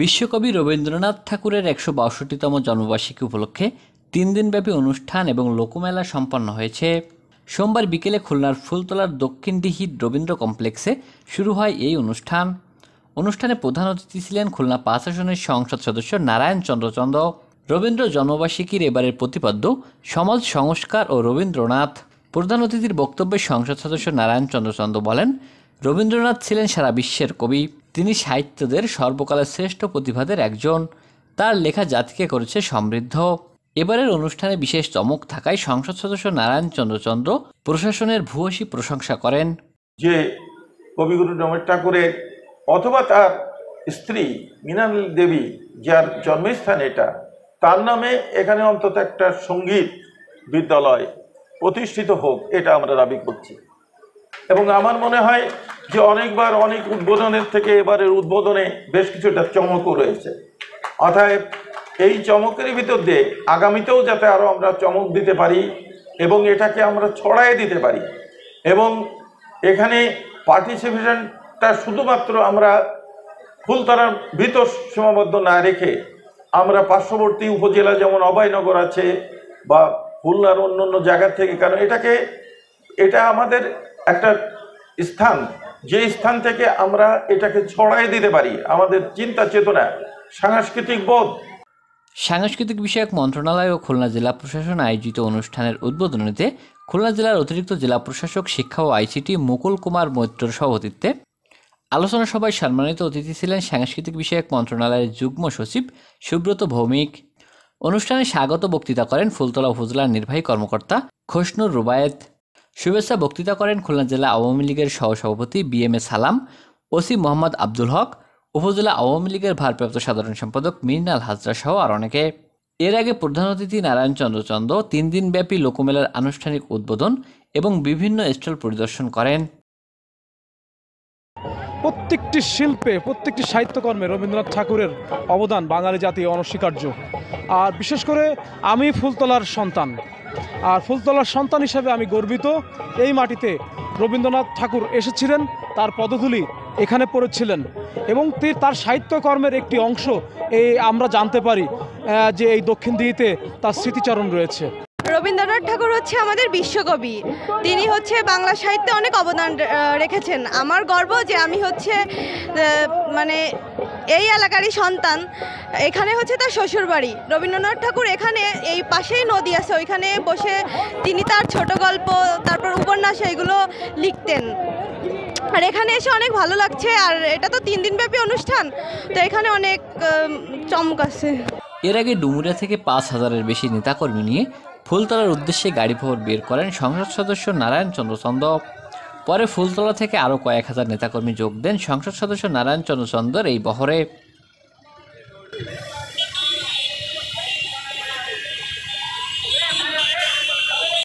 বিশ্বকবি রবীন্দ্রনাথ ঠাকুরের একশো বাষট্টিতম জন্মবার্ষিকী উপলক্ষে তিন দিনব্যাপী অনুষ্ঠান এবং লোকমেলা সম্পন্ন হয়েছে সোমবার বিকেলে খুলনার ফুলতলার দক্ষিণ দিহিত রবীন্দ্র কমপ্লেক্সে শুরু হয় এই অনুষ্ঠান অনুষ্ঠানে প্রধান অতিথি ছিলেন খুলনা পাঁচ আসনের সংসদ সদস্য নারায়ণ চন্দ্রচন্দ্র রবীন্দ্র জন্মবার্ষিকীর এবারের প্রতিপাদ্য সমাজ সংস্কার ও রবীন্দ্রনাথ প্রধান অতিথির বক্তব্যে সংসদ সদস্য নারায়ণ চন্দ্রচন্দ্র বলেন রবীন্দ্রনাথ ছিলেন সারা বিশ্বের কবি তিনি সাহিত্যদের সর্বকালের শ্রেষ্ঠ প্রতিভাদের একজন তার লেখা জাতিকে করেছে সমৃদ্ধ এবারের অনুষ্ঠানে বিশেষ চমক থাকায় সংসদ সদস্য নারায়ণ চন্দ্রচন্দ্র প্রশাসনের ভূয়সী প্রশংসা করেন যে কবিগুরু রমেশ ঠাকুরের অথবা তার স্ত্রী মৃণাল দেবী যার জন্মস্থান এটা তার নামে এখানে অন্তত একটা সঙ্গীত বিদ্যালয় প্রতিষ্ঠিত হোক এটা আমরা দাবি করছি এবং আমার মনে হয় যে অনেকবার অনেক উদ্বোধনের থেকে এবারের উদ্বোধনে বেশ কিছুটা চমকও রয়েছে অতএব এই চমকের ভিতর দিয়ে আগামীতেও যাতে আরও আমরা চমক দিতে পারি এবং এটাকে আমরা ছড়াই দিতে পারি এবং এখানে পার্টিসিপেশনটা শুধুমাত্র আমরা ফুলতলার ভিতর সীমাবদ্ধ না রেখে আমরা পার্শ্ববর্তী উপজেলা যেমন অভয়নগর আছে বা খুলনার অন্য অন্য জায়গার থেকে কারণ এটাকে এটা আমাদের একটা স্থান যে স্থান থেকে আমরা এটাকে ছড়াই দিতে পারি আমাদের চিন্তা চেতনা সাংস্কৃতিক বোধ সাংস্কৃতিক বিষয়ক মন্ত্রণালয় ও খুলনা জেলা প্রশাসন আয়োজিত অনুষ্ঠানের উদ্বোধনীতে খুলনা জেলার অতিরিক্ত জেলা প্রশাসক শিক্ষা ও আইসিটি মুকুল কুমার মৈত্রর সভাপতিত্বে আলোচনা সভায় সম্মানিত অতিথি ছিলেন সাংস্কৃতিক বিষয়ক মন্ত্রণালয়ের যুগ্ম সচিব সুব্রত ভৌমিক অনুষ্ঠানে স্বাগত বক্তৃতা করেন ফুলতলা উপজেলার নির্বাহী কর্মকর্তা খোসনুর রুবায়েত শুভেচ্ছা বক্তৃতা করেন খুলনা জেলা আওয়ামী লীগের সহসভাপতি বি এম এ সালাম ওসি মোহাম্মদ আব্দুল হক উপজেলা আওয়ামী লীগের ভারপ্রাপ্ত সাধারণ সম্পাদক মিরনাল হাজরা সহ আর অনেকে এর আগে প্রধান অতিথি নারায়ণ চন্দ্রচন্দ তিন দিনব্যাপী লোকমেলার আনুষ্ঠানিক উদ্বোধন এবং বিভিন্ন স্টল পরিদর্শন করেন প্রত্যেকটি শিল্পে প্রত্যেকটি সাহিত্যকর্মে রবীন্দ্রনাথ ঠাকুরের অবদান বাঙালি জাতি অনস্বীকার্য আর বিশেষ করে আমি ফুলতলার সন্তান আর ফুলতলার সন্তান হিসেবে আমি গর্বিত এই মাটিতে রবীন্দ্রনাথ ঠাকুর এসেছিলেন তার পদধূলি এখানে পড়েছিলেন এবং তার সাহিত্যকর্মের একটি অংশ এই আমরা জানতে পারি যে এই দক্ষিণ দিঘিতে তার স্মৃতিচারণ রয়েছে রবীন্দ্রনাথ ঠাকুর হচ্ছে আমাদের বিশ্বকবি তিনি হচ্ছে বাংলা সাহিত্যে অনেক অবদান রেখেছেন আমার গর্ব যে আমি হচ্ছে মানে এই এলাকারই সন্তান এখানে হচ্ছে তার শ্বশুরবাড়ি রবীন্দ্রনাথ ঠাকুর এখানে এই পাশেই নদী আছে ওইখানে বসে তিনি তার ছোট গল্প তারপর উপন্যাস এগুলো লিখতেন আর এখানে এসে অনেক ভালো লাগছে আর এটা তো তিন দিনব্যাপী অনুষ্ঠান তো এখানে অনেক চমক আছে এর আগে ডুমুরিয়া থেকে পাঁচ হাজারের বেশি নেতাকর্মী নিয়ে ফুলতলার উদ্দেশ্যে গাড়ি ভবর বের করেন সংসদ সদস্য নারায়ণ চন্দ্র চন্দ পরে ফুলতলা থেকে আরও কয়েক হাজার নেতাকর্মী যোগ দেন সংসদ সদস্য নারায়ণ চন্দ্র চন্দর এই বহরে